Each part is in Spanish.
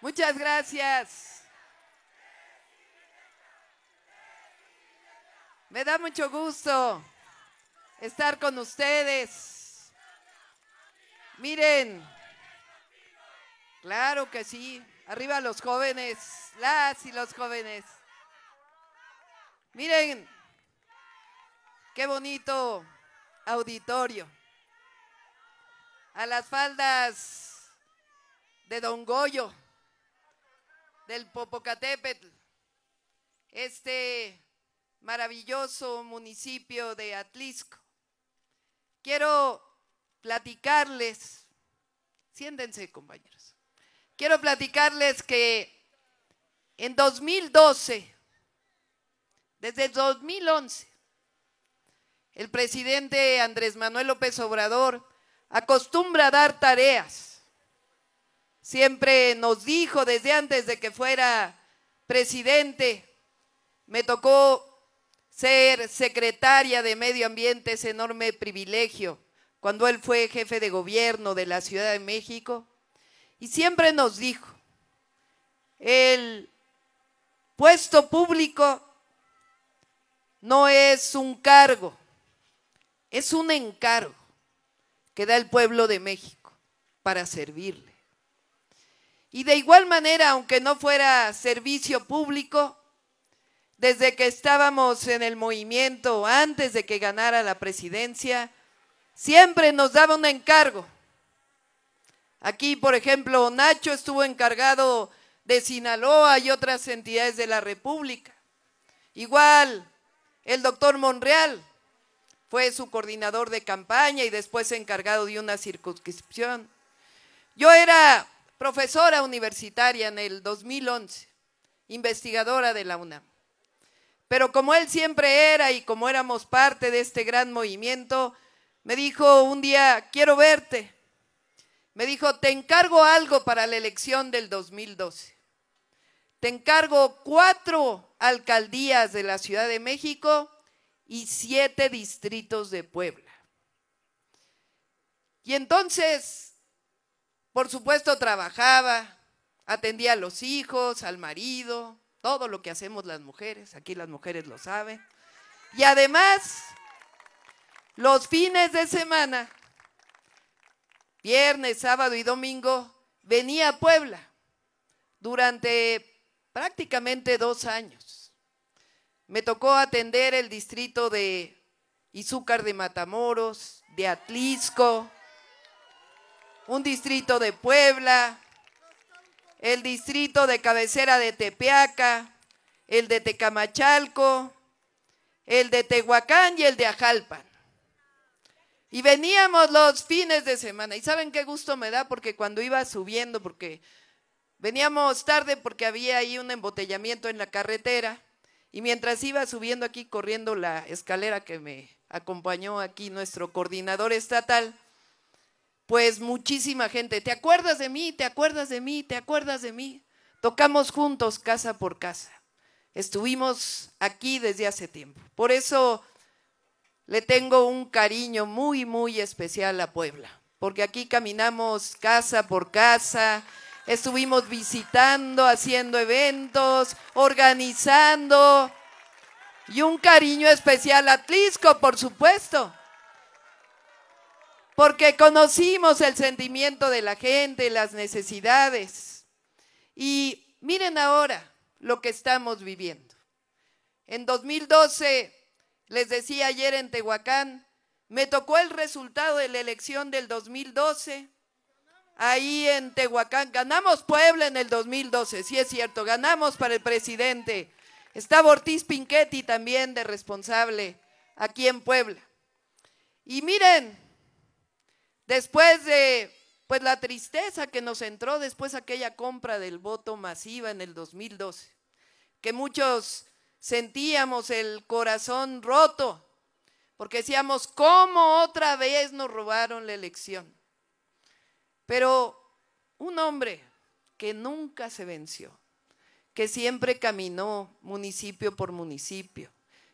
Muchas gracias. Me da mucho gusto estar con ustedes. Miren, claro que sí, arriba los jóvenes, las y los jóvenes. Miren, qué bonito auditorio. A las faldas de Don Goyo del Popocatépetl, este maravilloso municipio de Atlisco. Quiero platicarles, siéntense compañeros, quiero platicarles que en 2012, desde 2011, el presidente Andrés Manuel López Obrador acostumbra a dar tareas siempre nos dijo desde antes de que fuera presidente. Me tocó ser secretaria de Medio Ambiente, ese enorme privilegio, cuando él fue jefe de gobierno de la Ciudad de México. Y siempre nos dijo, el puesto público no es un cargo, es un encargo que da el pueblo de México para servirle. Y de igual manera, aunque no fuera servicio público, desde que estábamos en el movimiento, antes de que ganara la presidencia, siempre nos daba un encargo. Aquí, por ejemplo, Nacho estuvo encargado de Sinaloa y otras entidades de la República. Igual, el doctor Monreal fue su coordinador de campaña y después encargado de una circunscripción. Yo era profesora universitaria en el 2011, investigadora de la UNAM. Pero como él siempre era y como éramos parte de este gran movimiento, me dijo un día, quiero verte. Me dijo, te encargo algo para la elección del 2012. Te encargo cuatro alcaldías de la Ciudad de México y siete distritos de Puebla. Y entonces por supuesto trabajaba, atendía a los hijos, al marido, todo lo que hacemos las mujeres, aquí las mujeres lo saben. Y además, los fines de semana, viernes, sábado y domingo, venía a Puebla durante prácticamente dos años. Me tocó atender el distrito de Izúcar de Matamoros, de Atlisco, un distrito de Puebla, el distrito de cabecera de Tepeaca, el de Tecamachalco, el de Tehuacán y el de Ajalpan. Y veníamos los fines de semana. ¿Y saben qué gusto me da? Porque cuando iba subiendo, porque veníamos tarde porque había ahí un embotellamiento en la carretera, y mientras iba subiendo aquí, corriendo la escalera que me acompañó aquí nuestro coordinador estatal, pues muchísima gente, ¿te acuerdas de mí? ¿Te acuerdas de mí? ¿Te acuerdas de mí? Tocamos juntos casa por casa. Estuvimos aquí desde hace tiempo. Por eso le tengo un cariño muy, muy especial a Puebla, porque aquí caminamos casa por casa, estuvimos visitando, haciendo eventos, organizando, y un cariño especial a Tlisco, por supuesto porque conocimos el sentimiento de la gente, las necesidades. Y miren ahora lo que estamos viviendo. En 2012, les decía ayer en Tehuacán, me tocó el resultado de la elección del 2012. Ahí en Tehuacán, ganamos Puebla en el 2012, sí es cierto, ganamos para el presidente. Estaba Ortiz Pinchetti también de responsable aquí en Puebla. Y miren, Después de pues la tristeza que nos entró después aquella compra del voto masiva en el 2012, que muchos sentíamos el corazón roto, porque decíamos, ¿cómo otra vez nos robaron la elección? Pero un hombre que nunca se venció, que siempre caminó municipio por municipio,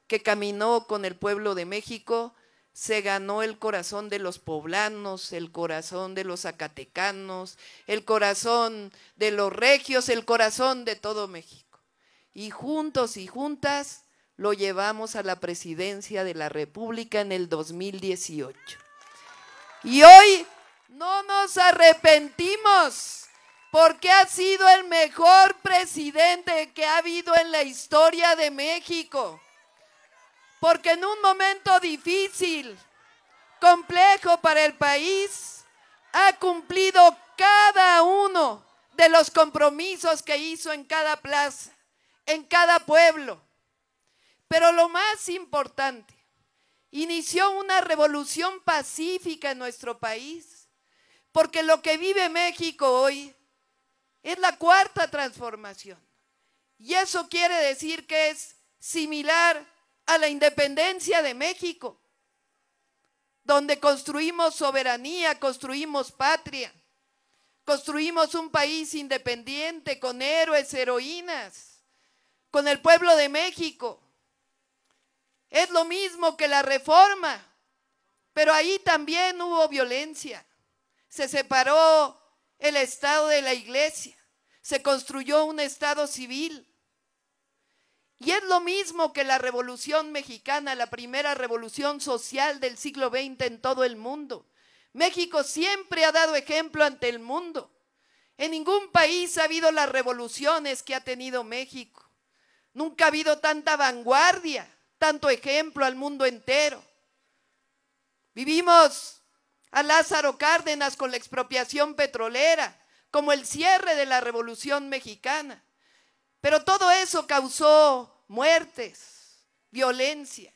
que caminó con el pueblo de México, se ganó el corazón de los poblanos, el corazón de los zacatecanos, el corazón de los regios, el corazón de todo México. Y juntos y juntas lo llevamos a la presidencia de la República en el 2018. Y hoy no nos arrepentimos porque ha sido el mejor presidente que ha habido en la historia de México porque en un momento difícil, complejo para el país, ha cumplido cada uno de los compromisos que hizo en cada plaza, en cada pueblo. Pero lo más importante, inició una revolución pacífica en nuestro país, porque lo que vive México hoy es la cuarta transformación. Y eso quiere decir que es similar a la independencia de México, donde construimos soberanía, construimos patria, construimos un país independiente con héroes, heroínas, con el pueblo de México. Es lo mismo que la reforma, pero ahí también hubo violencia. Se separó el Estado de la Iglesia, se construyó un Estado civil y es lo mismo que la revolución mexicana, la primera revolución social del siglo XX en todo el mundo. México siempre ha dado ejemplo ante el mundo. En ningún país ha habido las revoluciones que ha tenido México. Nunca ha habido tanta vanguardia, tanto ejemplo al mundo entero. Vivimos a Lázaro Cárdenas con la expropiación petrolera, como el cierre de la Revolución Mexicana. Pero todo eso causó muertes, violencia.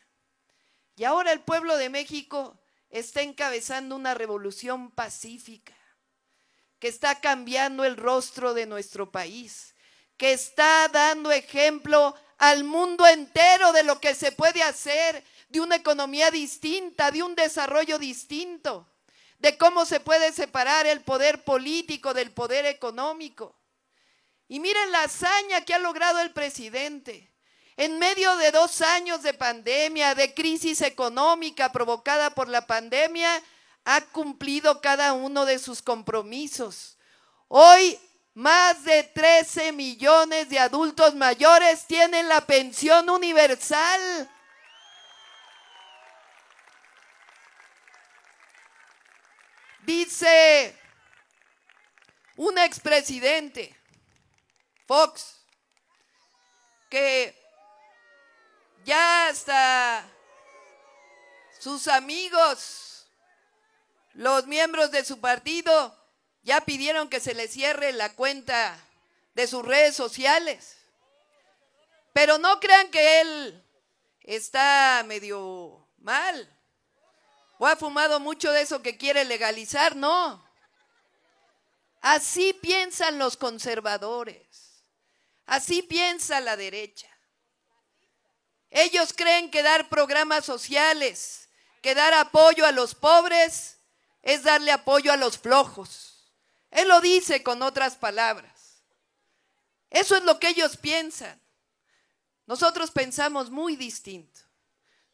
Y ahora el pueblo de México está encabezando una revolución pacífica que está cambiando el rostro de nuestro país, que está dando ejemplo al mundo entero de lo que se puede hacer, de una economía distinta, de un desarrollo distinto, de cómo se puede separar el poder político del poder económico. Y miren la hazaña que ha logrado el presidente. En medio de dos años de pandemia, de crisis económica provocada por la pandemia, ha cumplido cada uno de sus compromisos. Hoy, más de 13 millones de adultos mayores tienen la pensión universal. Dice un expresidente, Fox, que ya hasta sus amigos, los miembros de su partido, ya pidieron que se le cierre la cuenta de sus redes sociales. Pero no crean que él está medio mal o ha fumado mucho de eso que quiere legalizar, no. Así piensan los conservadores. Así piensa la derecha. Ellos creen que dar programas sociales, que dar apoyo a los pobres, es darle apoyo a los flojos. Él lo dice con otras palabras. Eso es lo que ellos piensan. Nosotros pensamos muy distinto.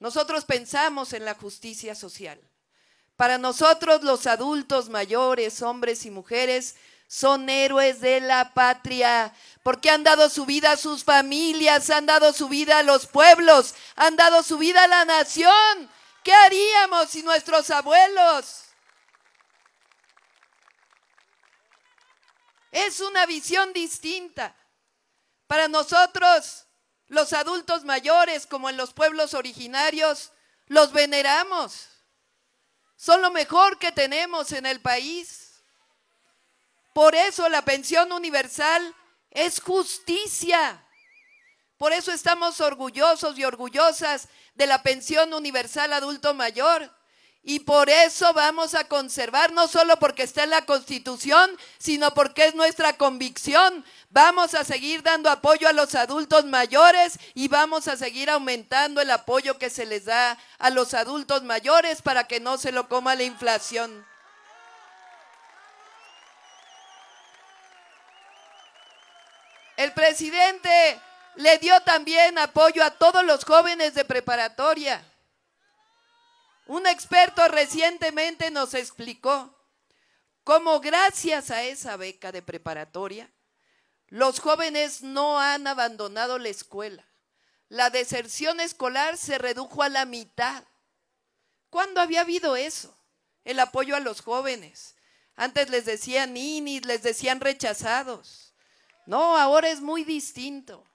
Nosotros pensamos en la justicia social. Para nosotros los adultos mayores, hombres y mujeres, son héroes de la patria, porque han dado su vida a sus familias, han dado su vida a los pueblos, han dado su vida a la nación. ¿Qué haríamos si nuestros abuelos? Es una visión distinta. Para nosotros, los adultos mayores, como en los pueblos originarios, los veneramos. Son lo mejor que tenemos en el país. Por eso la pensión universal es justicia. Por eso estamos orgullosos y orgullosas de la pensión universal adulto mayor. Y por eso vamos a conservar, no solo porque está en la Constitución, sino porque es nuestra convicción. Vamos a seguir dando apoyo a los adultos mayores y vamos a seguir aumentando el apoyo que se les da a los adultos mayores para que no se lo coma la inflación. El presidente le dio también apoyo a todos los jóvenes de preparatoria. Un experto recientemente nos explicó cómo gracias a esa beca de preparatoria, los jóvenes no han abandonado la escuela. La deserción escolar se redujo a la mitad. ¿Cuándo había habido eso? El apoyo a los jóvenes. Antes les decían ninis, les decían rechazados. No, ahora es muy distinto.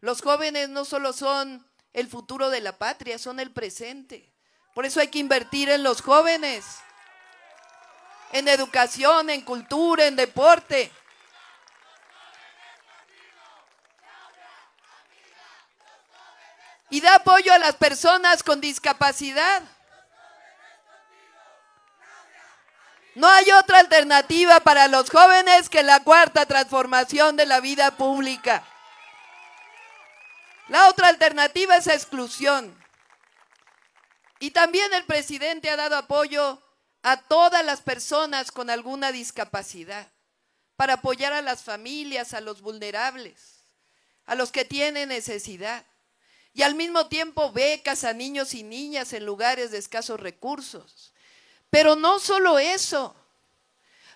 Los jóvenes no solo son el futuro de la patria, son el presente. Por eso hay que invertir en los jóvenes, en educación, en cultura, en deporte. Y da apoyo a las personas con discapacidad. No hay otra alternativa para los jóvenes que la cuarta transformación de la vida pública. La otra alternativa es exclusión. Y también el presidente ha dado apoyo a todas las personas con alguna discapacidad para apoyar a las familias, a los vulnerables, a los que tienen necesidad. Y al mismo tiempo becas a niños y niñas en lugares de escasos recursos pero no solo eso.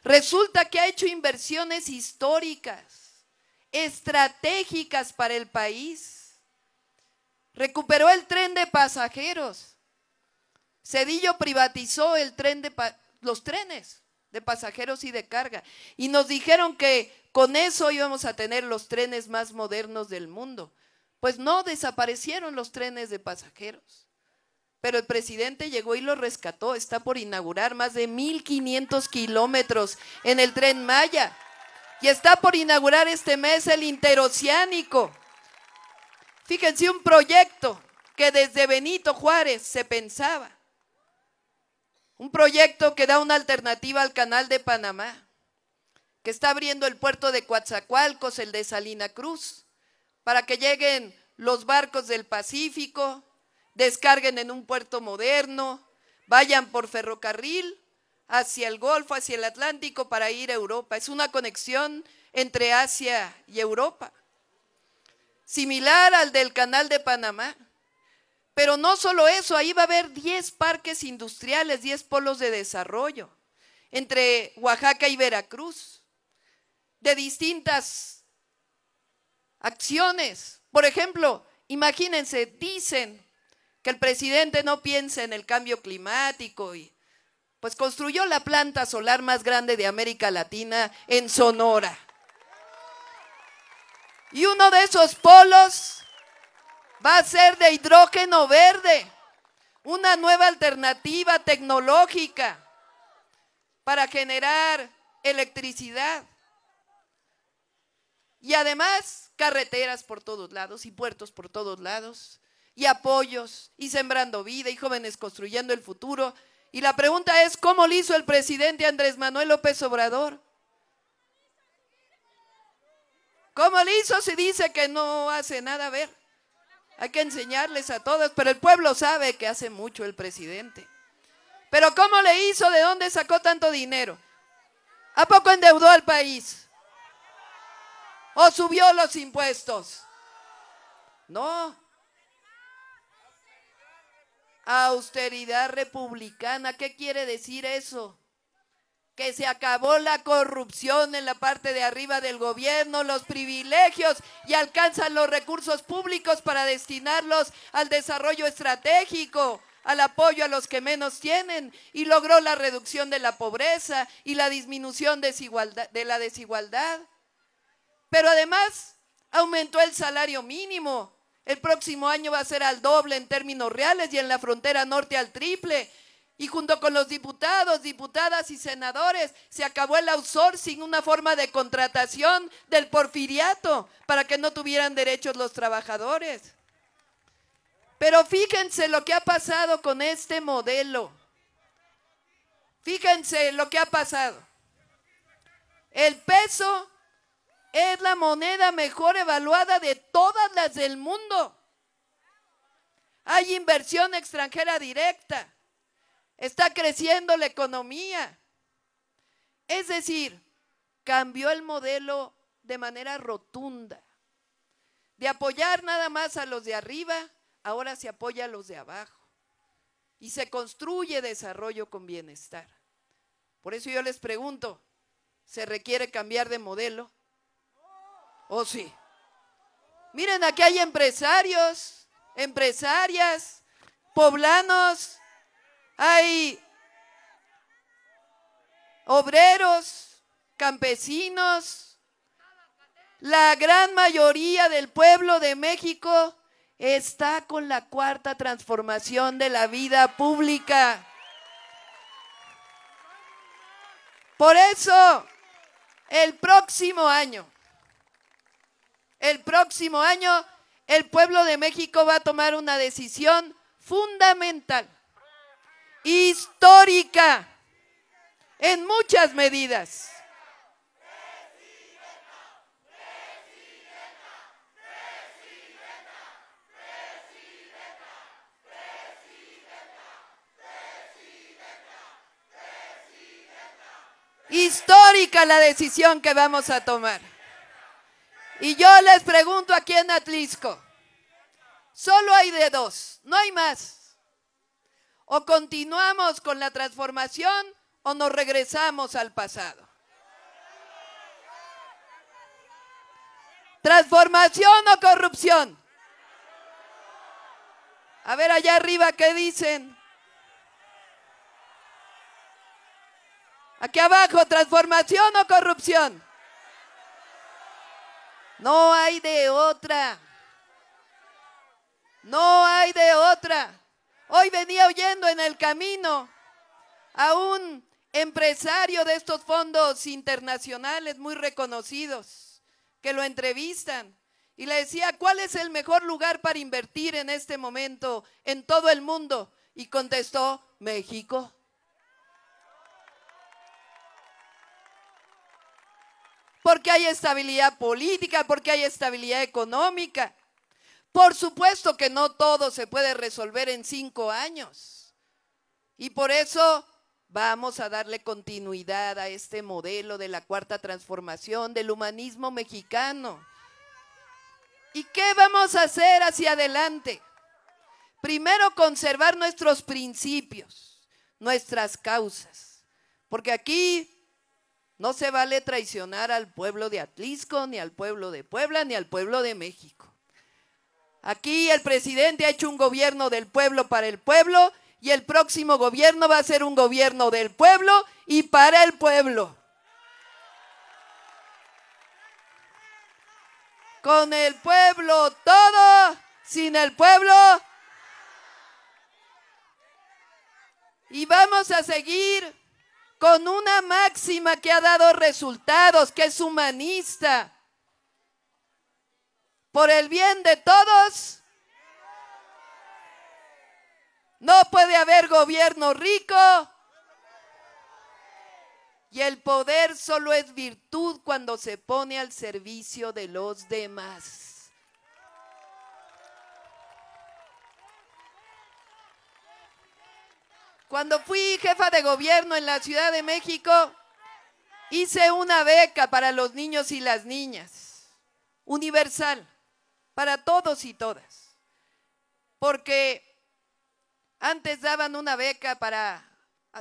Resulta que ha hecho inversiones históricas, estratégicas para el país. Recuperó el tren de pasajeros. Cedillo privatizó el tren los trenes de pasajeros y de carga. Y nos dijeron que con eso íbamos a tener los trenes más modernos del mundo. Pues no desaparecieron los trenes de pasajeros pero el presidente llegó y lo rescató. Está por inaugurar más de 1.500 kilómetros en el tren Maya. Y está por inaugurar este mes el interoceánico. Fíjense un proyecto que desde Benito Juárez se pensaba. Un proyecto que da una alternativa al canal de Panamá, que está abriendo el puerto de Coatzacoalcos, el de Salina Cruz, para que lleguen los barcos del Pacífico, descarguen en un puerto moderno, vayan por ferrocarril hacia el Golfo, hacia el Atlántico para ir a Europa. Es una conexión entre Asia y Europa, similar al del Canal de Panamá. Pero no solo eso, ahí va a haber 10 parques industriales, 10 polos de desarrollo entre Oaxaca y Veracruz, de distintas acciones. Por ejemplo, imagínense, dicen que el presidente no piense en el cambio climático y pues construyó la planta solar más grande de América Latina en Sonora. Y uno de esos polos va a ser de hidrógeno verde, una nueva alternativa tecnológica para generar electricidad. Y además carreteras por todos lados y puertos por todos lados y apoyos y sembrando vida y jóvenes construyendo el futuro. Y la pregunta es, ¿cómo lo hizo el presidente Andrés Manuel López Obrador? ¿Cómo le hizo si dice que no hace nada a ver? Hay que enseñarles a todos, pero el pueblo sabe que hace mucho el presidente. Pero ¿cómo le hizo? ¿De dónde sacó tanto dinero? ¿A poco endeudó al país? ¿O subió los impuestos? No, Austeridad republicana, ¿qué quiere decir eso? que se acabó la corrupción en la parte de arriba del gobierno, los privilegios y alcanzan los recursos públicos para destinarlos al desarrollo estratégico, al apoyo a los que menos tienen y logró la reducción de la pobreza y la disminución de la desigualdad. Pero además aumentó el salario mínimo, el próximo año va a ser al doble en términos reales y en la frontera norte al triple. Y junto con los diputados, diputadas y senadores, se acabó el outsourcing, una forma de contratación del porfiriato para que no tuvieran derechos los trabajadores. Pero fíjense lo que ha pasado con este modelo. Fíjense lo que ha pasado. El peso es la moneda mejor evaluada de todas las del mundo. Hay inversión extranjera directa. Está creciendo la economía. Es decir, cambió el modelo de manera rotunda. De apoyar nada más a los de arriba, ahora se apoya a los de abajo. Y se construye desarrollo con bienestar. Por eso yo les pregunto, ¿se requiere cambiar de modelo? Oh, sí. Miren, aquí hay empresarios, empresarias, poblanos, hay obreros, campesinos. La gran mayoría del pueblo de México está con la cuarta transformación de la vida pública. Por eso, el próximo año, el próximo año el pueblo de México va a tomar una decisión fundamental, histórica, en muchas medidas. histórica la decisión que vamos a tomar. Y yo les pregunto aquí en Atlisco, solo hay de dos, no hay más. O continuamos con la transformación o nos regresamos al pasado. Transformación o corrupción. A ver allá arriba qué dicen. Aquí abajo, transformación o corrupción. No hay de otra. No hay de otra. Hoy venía oyendo en el camino a un empresario de estos fondos internacionales muy reconocidos que lo entrevistan y le decía, ¿cuál es el mejor lugar para invertir en este momento en todo el mundo? Y contestó, México. porque hay estabilidad política, porque hay estabilidad económica. Por supuesto que no todo se puede resolver en cinco años. Y por eso vamos a darle continuidad a este modelo de la cuarta transformación del humanismo mexicano. ¿Y qué vamos a hacer hacia adelante? Primero, conservar nuestros principios, nuestras causas, porque aquí no se vale traicionar al pueblo de Atlisco, ni al pueblo de Puebla, ni al pueblo de México. Aquí el presidente ha hecho un gobierno del pueblo para el pueblo y el próximo gobierno va a ser un gobierno del pueblo y para el pueblo. Con el pueblo todo, sin el pueblo. Y vamos a seguir con una máxima que ha dado resultados, que es humanista. Por el bien de todos, no puede haber gobierno rico. Y el poder solo es virtud cuando se pone al servicio de los demás. Cuando fui jefa de gobierno en la Ciudad de México, hice una beca para los niños y las niñas, universal, para todos y todas. Porque antes daban una beca para,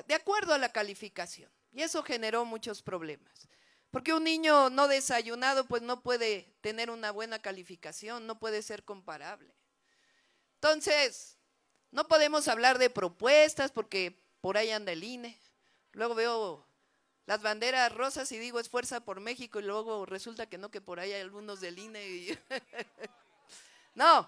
de acuerdo a la calificación, y eso generó muchos problemas. Porque un niño no desayunado pues no puede tener una buena calificación, no puede ser comparable. Entonces, no podemos hablar de propuestas porque por ahí anda el INE. Luego veo las banderas rosas y digo es fuerza por México y luego resulta que no, que por ahí hay algunos del INE. no,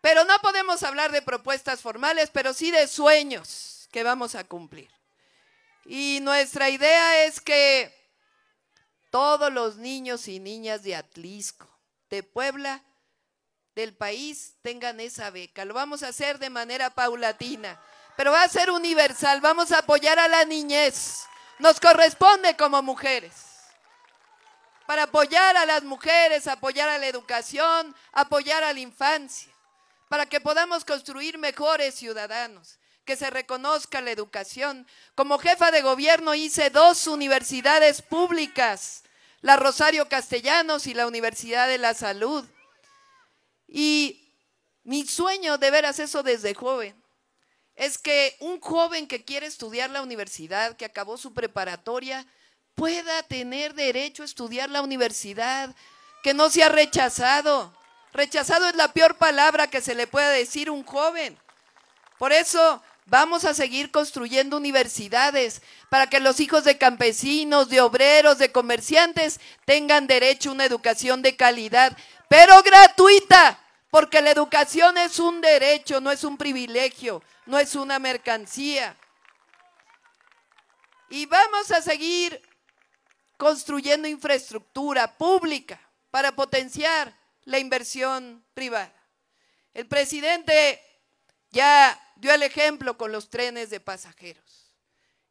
pero no podemos hablar de propuestas formales, pero sí de sueños que vamos a cumplir. Y nuestra idea es que todos los niños y niñas de Atlisco, de Puebla del país tengan esa beca. Lo vamos a hacer de manera paulatina, pero va a ser universal. Vamos a apoyar a la niñez. Nos corresponde como mujeres. Para apoyar a las mujeres, apoyar a la educación, apoyar a la infancia, para que podamos construir mejores ciudadanos que se reconozca la educación. Como jefa de gobierno hice dos universidades públicas, la Rosario Castellanos y la Universidad de la Salud. Y mi sueño de veras eso desde joven es que un joven que quiere estudiar la universidad, que acabó su preparatoria, pueda tener derecho a estudiar la universidad, que no sea rechazado. Rechazado es la peor palabra que se le pueda decir a un joven. Por eso vamos a seguir construyendo universidades para que los hijos de campesinos, de obreros, de comerciantes tengan derecho a una educación de calidad, pero gratuita, porque la educación es un derecho, no es un privilegio, no es una mercancía. Y vamos a seguir construyendo infraestructura pública para potenciar la inversión privada. El presidente ya dio el ejemplo con los trenes de pasajeros.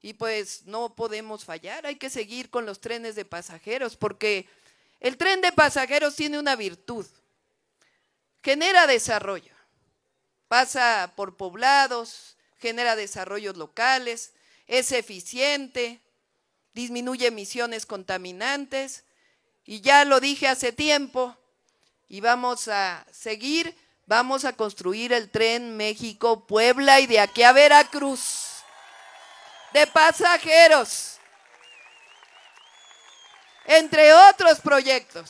Y pues no podemos fallar, hay que seguir con los trenes de pasajeros, porque el tren de pasajeros tiene una virtud genera desarrollo. Pasa por poblados, genera desarrollos locales, es eficiente, disminuye emisiones contaminantes y ya lo dije hace tiempo y vamos a seguir, vamos a construir el tren México-Puebla y de aquí a Veracruz de pasajeros, entre otros proyectos.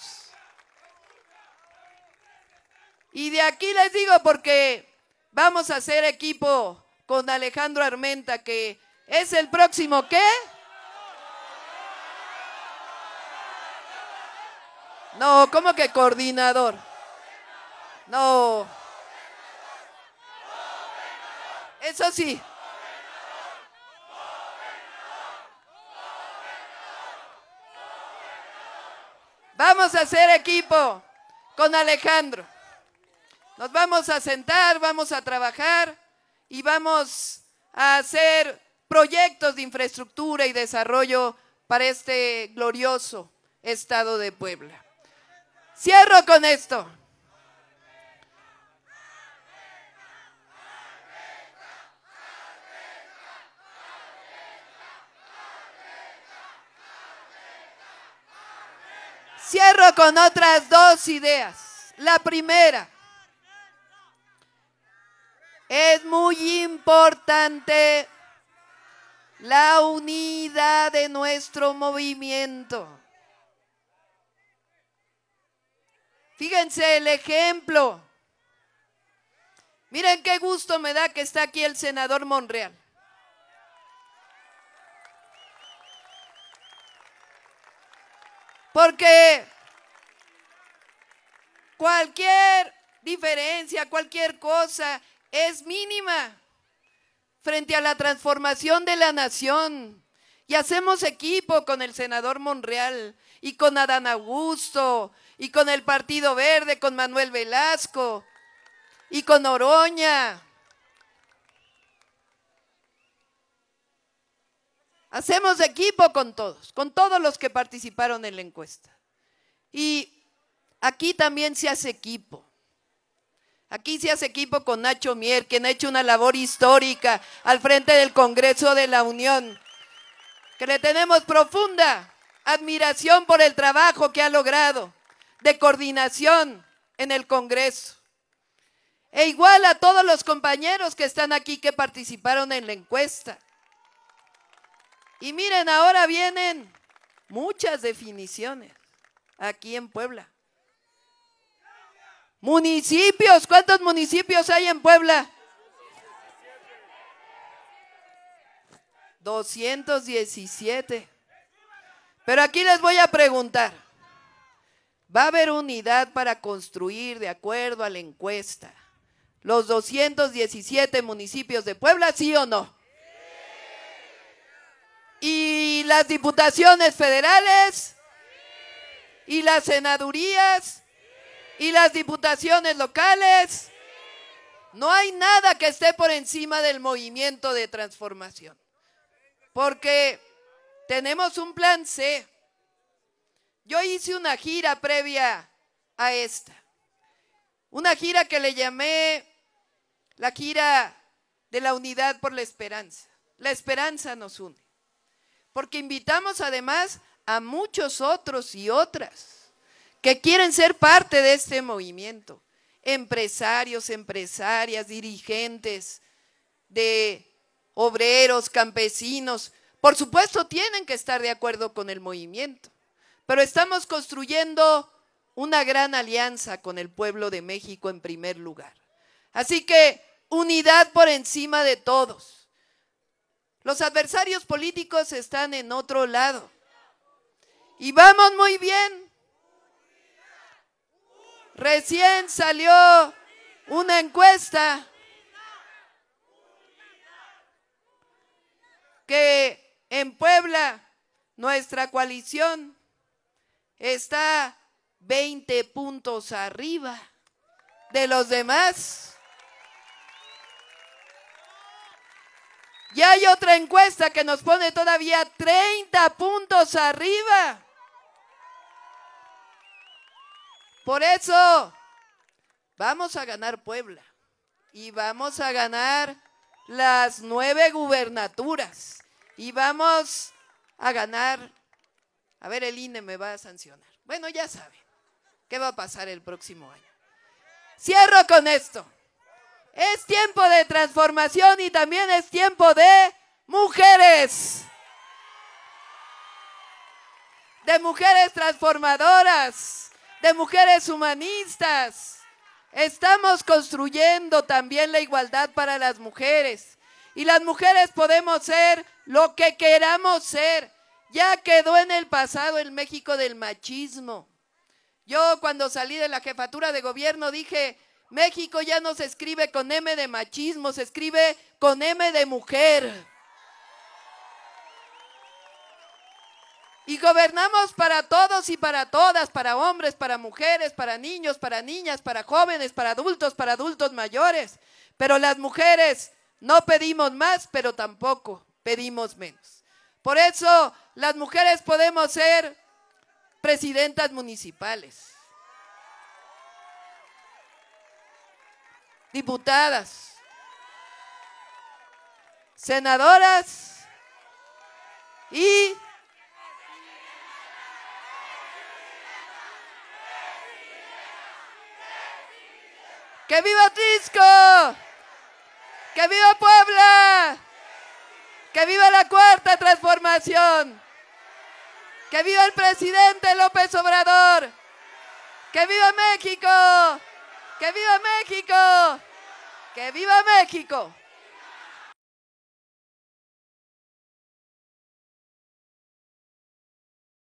Y de aquí les digo porque vamos a hacer equipo con Alejandro Armenta, que es el próximo, ¿qué? No, ¿cómo que coordinador? No. Eso sí. Vamos a hacer equipo con Alejandro. Nos vamos a sentar, vamos a trabajar y vamos a hacer proyectos de infraestructura y desarrollo para este glorioso estado de Puebla. Cierro con esto. Cierro con otras dos ideas. La primera, es muy importante la unidad de nuestro movimiento. Fíjense el ejemplo. Miren qué gusto me da que está aquí el senador Monreal. Porque cualquier diferencia, cualquier cosa es mínima frente a la transformación de la nación. Y hacemos equipo con el senador Monreal y con Adán Augusto y con el Partido Verde, con Manuel Velasco y con Oroña. Hacemos equipo con todos, con todos los que participaron en la encuesta. Y aquí también se hace equipo. Aquí se hace equipo con Nacho Mier, quien ha hecho una labor histórica al frente del Congreso de la Unión, que le tenemos profunda admiración por el trabajo que ha logrado de coordinación en el Congreso. E igual a todos los compañeros que están aquí que participaron en la encuesta. Y miren, ahora vienen muchas definiciones aquí en Puebla. Municipios, ¿cuántos municipios hay en Puebla? 217. Pero aquí les voy a preguntar, ¿va a haber unidad para construir de acuerdo a la encuesta los 217 municipios de Puebla, sí o no? ¿Y las diputaciones federales? ¿Y las senadurías? ¿Y las diputaciones locales? No hay nada que esté por encima del movimiento de transformación. Porque tenemos un plan C. Yo hice una gira previa a esta. Una gira que le llamé la gira de la unidad por la esperanza. La esperanza nos une. Porque invitamos además a muchos otros y otras que quieren ser parte de este movimiento. Empresarios, empresarias, dirigentes de obreros, campesinos, por supuesto tienen que estar de acuerdo con el movimiento, pero estamos construyendo una gran alianza con el pueblo de México en primer lugar. Así que unidad por encima de todos. Los adversarios políticos están en otro lado. Y vamos muy bien. Recién salió una encuesta que en Puebla nuestra coalición está 20 puntos arriba de los demás. Y hay otra encuesta que nos pone todavía 30 puntos arriba. Por eso, vamos a ganar Puebla y vamos a ganar las nueve gubernaturas y vamos a ganar. A ver, el INE me va a sancionar. Bueno, ya saben qué va a pasar el próximo año. Cierro con esto. Es tiempo de transformación y también es tiempo de mujeres. De mujeres transformadoras de mujeres humanistas. Estamos construyendo también la igualdad para las mujeres. Y las mujeres podemos ser lo que queramos ser. Ya quedó en el pasado el México del machismo. Yo cuando salí de la jefatura de gobierno dije, México ya no se escribe con M de machismo, se escribe con M de mujer. Y gobernamos para todos y para todas, para hombres, para mujeres, para niños, para niñas, para jóvenes, para adultos, para adultos mayores. Pero las mujeres no pedimos más, pero tampoco pedimos menos. Por eso las mujeres podemos ser presidentas municipales, diputadas, senadoras y ¡Que viva Trisco! ¡Que viva Puebla! ¡Que viva la cuarta transformación! ¡Que viva el presidente López Obrador! ¡Que viva México! ¡Que viva México! ¡Que viva México!